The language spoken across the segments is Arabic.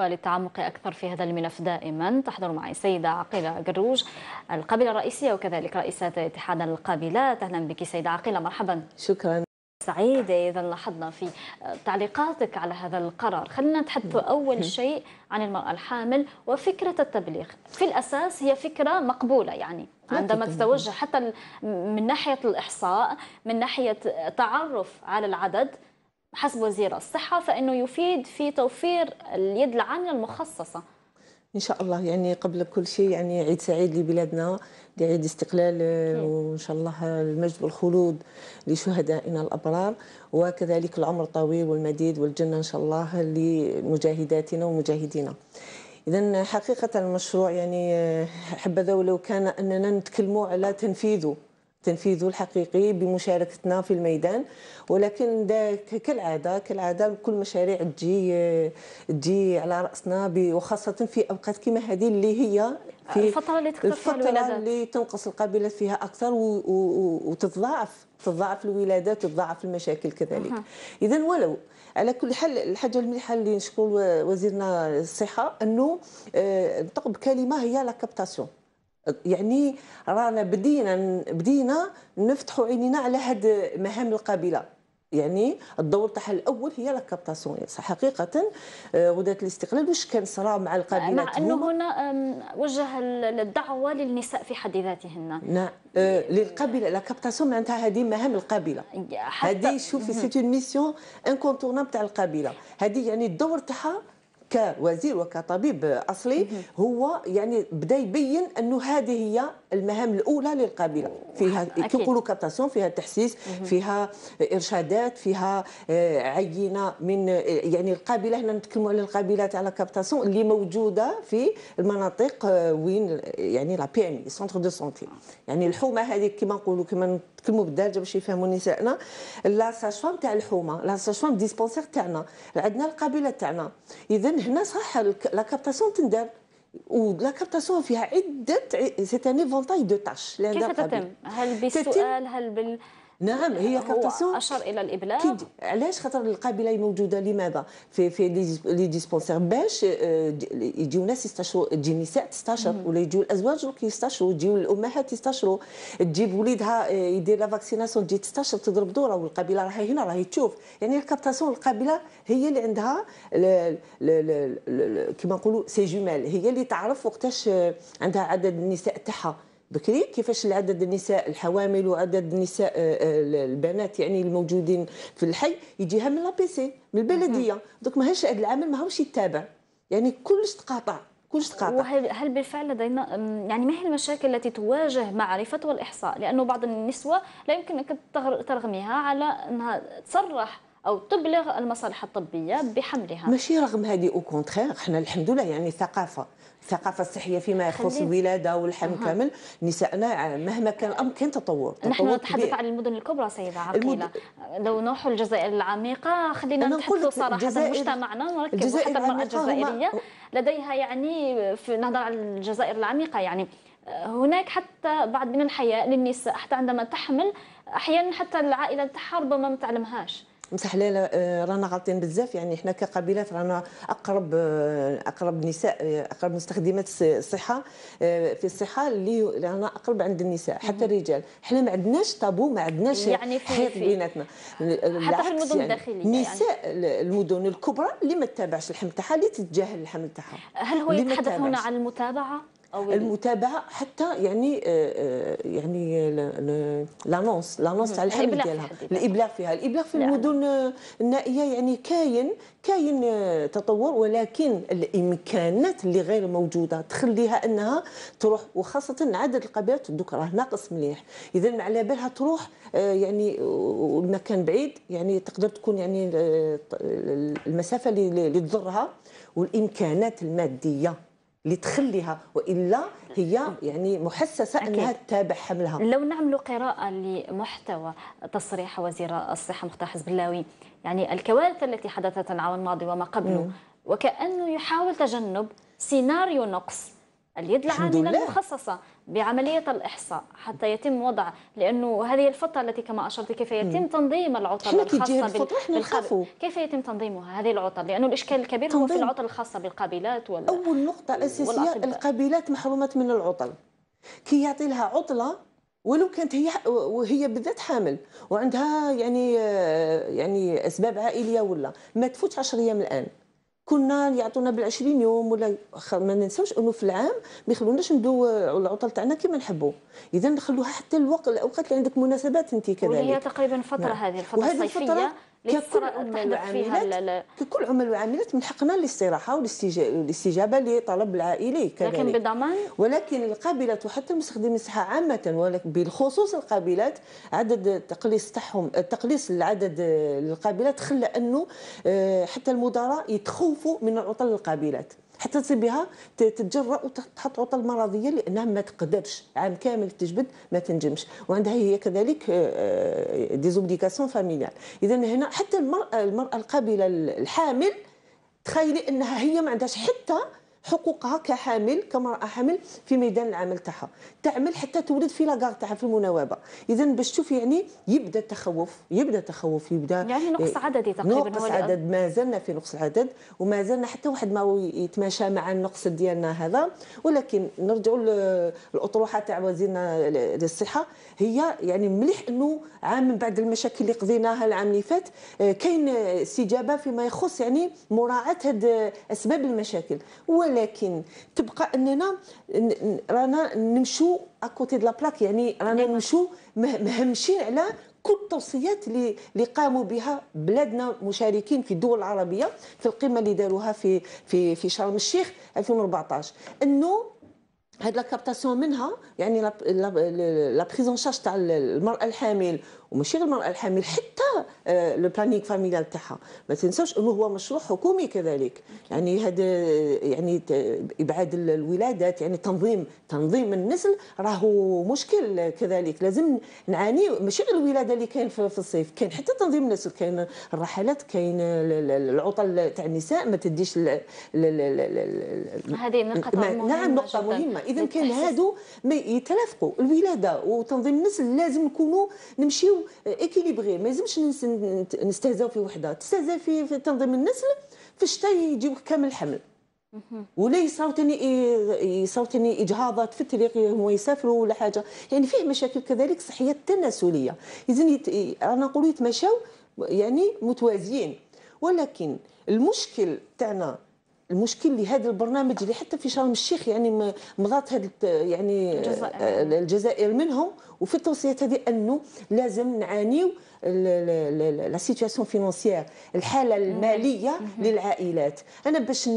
وللتعمق أكثر في هذا الملف دائما تحضر معي السيدة عقيلة جروج القابلة الرئيسية وكذلك رئيسة اتحاد القابلات أهلا بك سيدة عقيلة مرحبا شكرا سعيدة إذا لاحظنا في تعليقاتك على هذا القرار خلينا نتحدث أول شيء عن المرأة الحامل وفكرة التبليغ في الأساس هي فكرة مقبولة يعني عندما تتوجه حتى من ناحية الإحصاء من ناحية تعرف على العدد حسب وزير الصحة فإنه يفيد في توفير اليد العاملة المخصصة ان شاء الله يعني قبل كل شيء يعني عيد سعيد لبلادنا لعيد استقلال آه، وان شاء الله المجد والخلود لشهدائنا الابرار وكذلك العمر الطويل والمديد والجنه ان شاء الله لمجاهداتنا ومجاهدينا اذا حقيقه المشروع يعني آه، حبذا ولو كان اننا نتكلموا على تنفيذه تنفيذه الحقيقي بمشاركتنا في الميدان ولكن كالعاده كالعاده كل مشاريع تجي تجي على راسنا وخاصه في اوقات كما هذه اللي هي في الفتره اللي تكثر فيها اللي تنقص القابلات فيها اكثر وتتضاعف تتضاعف الولادات وتتضاعف المشاكل كذلك اذا ولو على كل حال الحاجه المليحه اللي نشكر وزيرنا الصحه انه آه، نطق بكلمه هي لا كابتاسيون يعني رانا بدينا بدينا نفتحوا عينينا على هاد مهام القبيله يعني الدور تاعها الاول هي لاكابتاسيون حقيقه غداة الاستقلال واش كان صرا مع القبيله مع انه هنا وجه الدعوه للنساء في حد ذاتهن نعم آه، للقبيله لاكابتاسيون معناتها هذه مهام القبيله هذه شوفي سيت اون ميسيون انكونتورنا تاع القبيله هذه يعني الدور تاعها كوزير وكطبيب اصلي هو يعني بدا يبين انه هذه هي المهام الاولى للقبيله فيها كيقولوا كابتاسيون فيها تحسيس فيها ارشادات فيها آه، عينه من آه، يعني القبيله هنا نتكلموا على القبيله تاع لا كابتاسيون اللي موجوده في المناطق آه، وين يعني لا بي ام سونتر دو سونتي يعني الحومه هذه كما نقولوا كما نتكلموا بالدارجه باش يفهموا نسائنا لا ساشفام تاع الحومه لا ساشفام ديسبونسير تاعنا عندنا القبيله تاعنا اذا هنا صح لا كابتاسيون تندار و لا كابتاسيون فيها عده سي ان ايفونتاج دو تاش كيف تتم؟ هل بالسؤال هل بال نعم هي كتصور اشر الى الابلاغ علاش خاطر القابله موجوده لماذا في في لي ديسبونسير باش آه، يجيو ناس يستشروا تجي النساء تستشر ولا يجيو الازواج يستشروا يجيو الامهات يستشروا تجيب وليدها آه، يدير لا فاكسيناسيون تجي تستشر تضرب دوره والقابله راهي هنا راهي تشوف يعني الكابتاسيون القابله هي اللي عندها كما نقولوا سي جمال هي اللي تعرف وقتاش آه، عندها عدد النساء تاعها بكري كيفاش عدد النساء الحوامل وعدد النساء آه، آه، البنات يعني الموجودين في الحي يجيها من لابيسي من البلديه دوك ماهيش هذا العمل ماهوش يتابع يعني كلش تقاطع كلش تقاطع وهل هل بالفعل لدينا يعني ما هي المشاكل التي تواجه معرفه والاحصاء لانه بعض النسوه لا يمكن انك ترغميها على انها تصرح او تبلغ المصالح الطبيه بحملها ماشي رغم هذه او كونترير حنا الحمد لله يعني ثقافه الثقافه الصحيه فيما يخص الولاده والحمل أه. كامل نسائنا مهما كان الامر كان تطور, تطور نحن نتحدث عن المدن الكبرى سيده عقيله المد... لو نروحوا الجزائر العميقه خلينا نتحدثوا صراحه الجزائر... مجتمعنا نركز حتى المراه الجزائريه هما... لديها يعني في نهضر على الجزائر العميقه يعني هناك حتى بعض من الحياء للنساء حتى عندما تحمل احيانا حتى العائله تحارب ربما ما تعلمهاش لا آه، رانا غالطين بزاف يعني احنا كقبيلات رانا اقرب آه، اقرب نساء آه، اقرب مستخدمات الصحه في الصحه اللي رانا اقرب عند النساء حتى الرجال احنا ما عندناش طابو ما عندناش يعني في بيناتنا حتى في المدن يعني الداخليه نساء يعني. المدن الكبرى اللي ما تتابعش الحمل تاعها اللي تتجاهل الحمل تاعها هل هو يتحدث هنا عن المتابعه المتابعه حتى يعني آه، آه، يعني لانونس لانونس تاع الحمل ديالها الابلاغ فيها الابلاغ في المدن آه، النائيه يعني كاين كاين تطور ولكن الامكانات اللي غير موجوده تخليها انها تروح وخاصه عدد القبائل دوك راه ناقص مليح اذا على بالها تروح يعني المكان بعيد يعني تقدر تكون يعني المسافه اللي تضرها والامكانات الماديه اللي تخليها والا هي يعني محسسه أكيد. انها تتابع حملها لو نعملوا قراءه لمحتوى تصريح وزير الصحه مختار حزب اللاوي يعني الكوارث التي حدثت العام الماضي وما قبله وكانه يحاول تجنب سيناريو نقص اليد العامله المخصصه بعمليه الاحصاء حتى يتم وضع لانه هذه الفطه التي كما اشرت كيف يتم تنظيم العطل الخاصه بالقبل كيف يتم تنظيمها هذه العطل لانه الاشكال الكبير هو في العطل الخاصه بالقابلات وال اول نقطه اساسيه القابلات محرومه من العطل كي يعطي لها عطله ولو كانت هي وهي بالذات حامل وعندها يعني آه، يعني اسباب عائليه ولا ما تفوتش 10 ايام الان كنا يعطونا بال20 يوم ولا ما ننساوش انه في العام ما يخلوناش ندو العطل تاعنا كما نحبوا اذا نخلوها حتى الوقت الاوقات اللي عندك مناسبات انت كذلك وهي تقريبا فتره نعم. هذه الفتره الصيفيه ككل عمل وعاملات ككل عمل وعاملات من حقنا الاستراحه والاستجابه لطلب العائلي كذلك لكن بضمان ولكن القابلات وحتى المستخدمين الصحه عامه ولكن بالخصوص القابلات عدد تقليص تاعهم تقليص العدد القابلات خلى انه آه، حتى المدراء يتخوفوا من عطل القابلات حتى تصيبها تتجرأ وتحط عطل مرضيه لانها ما تقدرش عام كامل تجبد ما تنجمش وعندها هي كذلك ديزوبليكاسيون فاميليال اذا هنا حتى المراه المراه القابله الحامل تخيلي انها هي ما عندهاش حتى حقوقها كحامل كمرأة حامل في ميدان العمل تاعها تعمل حتى تولد في لاكار تاعها في المناوبة إذا باش تشوف يعني يبدا التخوف يبدا التخوف يبدا يعني نقص إيه، عددي تقريبا نقص عدد ما زلنا في نقص العدد وما زلنا حتى واحد ما يتماشى مع النقص ديالنا هذا ولكن نرجعوا للأطروحة تاع وزيرنا للصحة هي يعني مليح أنه عام من بعد المشاكل اللي قضيناها العام اللي فات آه، كاين استجابة فيما يخص يعني مراعاة أسباب المشاكل ولكن تبقى اننا رانا نمشوا اكوتي دو لابلاك يعني رانا نعم. نمشوا مهمشين على كل التوصيات اللي قاموا بها بلادنا مشاركين في الدول العربيه في القمه اللي داروها في في في شرم الشيخ 2014 انه هاد لاكابتاسيون منها يعني لا بريزون شارج تاع المراه الحامل وماشي غير المراه الحامل حتى لو بلانينغ فاميليال تاعها ما تنساوش انه هو مشروع حكومي كذلك يعني هذا آه، يعني ابعاد الولادات يعني تنظيم تنظيم النسل راهو مشكل كذلك لازم نعاني ماشي غير الولاده اللي كاين في الصيف كاين حتى تنظيم النسل كاين الرحلات كاين العطل تاع النساء ما تديش هذه نقطة مهمة نعم نقطة مهمة اذا كان هادو ما يتلافقوا الولاده وتنظيم النسل لازم نكونوا نمشيو اكيليبري ما لازمش نستهزاو في وحده تستهزا في تنظيم النسل في الشتاء يجيو كامل الحمل ولا يصاوتني يصاوتني اجهاضات في الطريق هما يسافروا ولا حاجه يعني فيه مشاكل كذلك صحيه تناسليه اذا يت... انا نقول يتمشاو يعني متوازيين ولكن المشكل تاعنا المشكل لهذا البرنامج اللي حتى في شرم الشيخ يعني مضات هذا يعني الجزائر. آه، الجزائر منهم وفي التوصيات هذه انه لازم نعانيو لا سيتياسيون فينونسيير الحاله الماليه للعائلات انا باش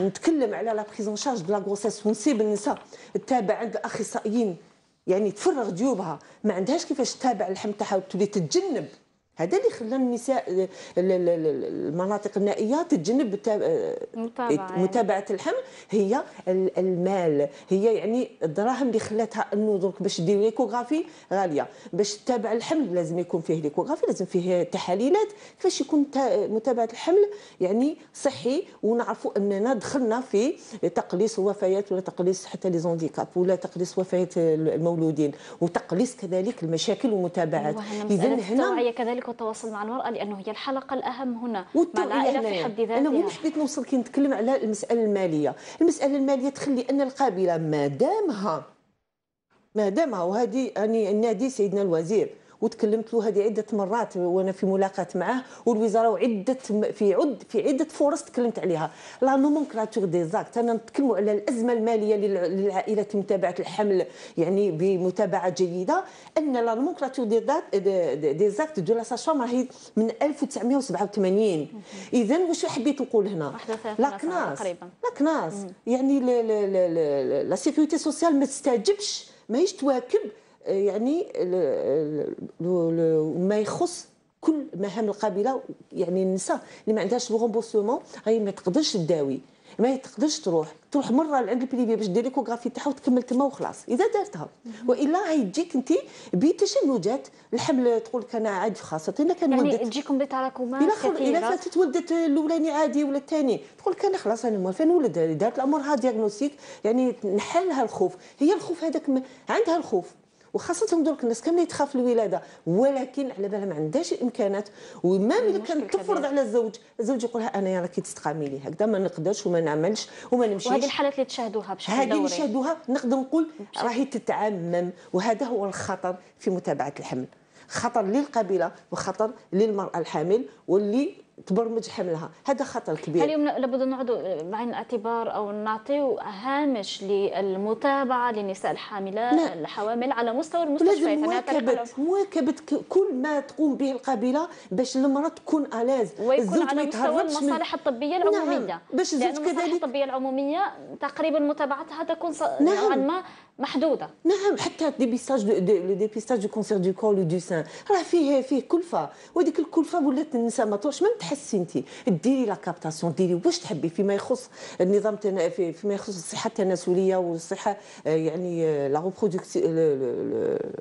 نتكلم على لا بريزون شارج دو لا غروسيس ونسيب النساء تتابع عند الاخصائيين يعني تفرغ جيوبها ما عندهاش كيفاش تتابع الحمل تاعها وتولي تتجنب هذا اللي خلى النساء المناطق النائيه تتجنب آه، متابعه, الحمل هي المال هي يعني الدراهم اللي خلاتها انه درك باش دير ليكوغرافي غاليه باش تتابع الحمل لازم يكون فيه ليكوغرافي لازم فيه تحاليلات كيفاش يكون متابعه الحمل يعني صحي ونعرفوا اننا دخلنا في تقليص الوفيات ولا تقليص حتى لي زونديكاب ولا تقليص وفيات المولودين وتقليص كذلك المشاكل ومتابعه اذا هنا كذلك لك والتواصل مع المرأة لأنه هي الحلقة الأهم هنا مع العائلة في حد ذاتها أنا مش حبيت نوصل كي نتكلم على المسألة المالية المسألة المالية تخلي أن القبيلة ما دامها ما دامها وهذه يعني النادي سيدنا الوزير وتكلمت له هذه عده مرات وانا في ملاقات معه والوزاره وعده في عد في عده فرص تكلمت عليها لا نومونكلاتور دي زاكت انا نتكلموا على الازمه الماليه للعائلات متابعه الحمل يعني بمتابعه جيده ان لا نومونكلاتور دي زاكت دي زاكت دو لا ساشام راهي من 1987 اذا واش حبيت نقول هنا لا كناس يعني لا كناس يعني لا سيكوريتي سوسيال ما تستجبش ماهيش تواكب يعني ما يخص كل مهام القابله يعني النساء اللي ما عندهاش لو هي ما تقدرش تداوي ما تقدرش تروح تروح مره لعند البريفي باش دير ليكوغرافي تاعها وتكمل تما وخلاص اذا دارتها والا هي تجيك انت بتشنجات الحمل تقول لك انا عادي خاصه الا كان يعني ولدت تجيكم بتراكمات الا خل... الا فاتت ولدت الاولاني عادي ولا الثاني تقول لك انا خلاص انا موافقه نولد دارت الامور ها ديagnostic يعني نحلها الخوف هي الخوف هذاك عندها الخوف وخاصه دوك الناس كاملين تخاف الولاده ولكن على بالها ما عندهاش الامكانات وما ملي تفرض على الزوج الزوج يقول لها يا راكي تستقامي لي هكذا ما نقدرش وما نعملش وما نمشيش وهذه الحالات اللي تشاهدوها بشكل دوري هذه اللي تشاهدوها نقدر نقول راهي تتعمم وهذا هو الخطر في متابعه الحمل خطر للقبيله وخطر للمراه الحامل واللي تبرمج حملها هذا خطر كبير هل اليوم لابد نعود بعين الاعتبار او نعطيو هامش للمتابعه للنساء الحاملات الحوامل على مستوى المستشفيات مواكبه مواكبه كل ما تقوم به القبيله باش المراه تكون اليز ويكون على مستوى المصالح الطبيه نعم، العموميه نعم. باش الزوج كذلك المصالح الطبيه العموميه تقريبا متابعتها تكون نعم. نوعا ما محدوده نعم حتى ديبيستاج دي ديبيستاج دو كونسير دو كول دو سان راه فيه فيه كلفه وهذيك الكلفه ولات النساء ما تروحش ما تحسي انت ديري لا كابتاسيون ديري واش تحبي فيما يخص النظام في فيما يخص الصحه التناسليه والصحه آه، يعني لا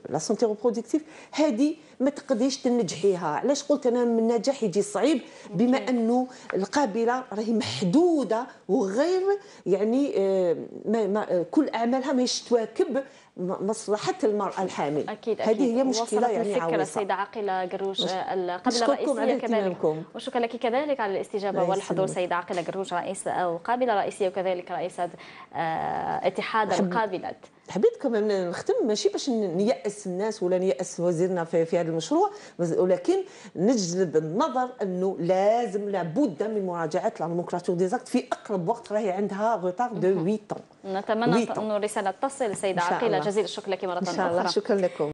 لا سونتي ريبرودكتيف هذه ما تقدريش تنجحيها علاش قلت انا من النجاح يجي صعيب بما انه القابله راهي محدوده وغير يعني آه، ما ما آه، كل اعمالها ماهيش تواكب مصلحه المراه الحامل اكيد اكيد هذه هي مشكله يعني الفكره سيده عاقله جروج القبله آه، الرئيسيه كذلك وشكرا لك كذلك على الاستجابه والحضور سيده عاقله جروج رئيس او آه، قابله رئيسيه وكذلك رئيسه آه، اتحاد القابلات حبيت كمان نختم ماشي باش نيأس الناس ولا نيأس وزيرنا في, في هذا المشروع ولكن نجلب النظر انه لازم لابد من مراجعه لا نومنكلاتور ديزاكت في اقرب وقت راهي عندها غوتار دو 8 نتمنى انه الرساله تصل سيده عقيله جزيل الشكر لك مره اخرى شكرا لكم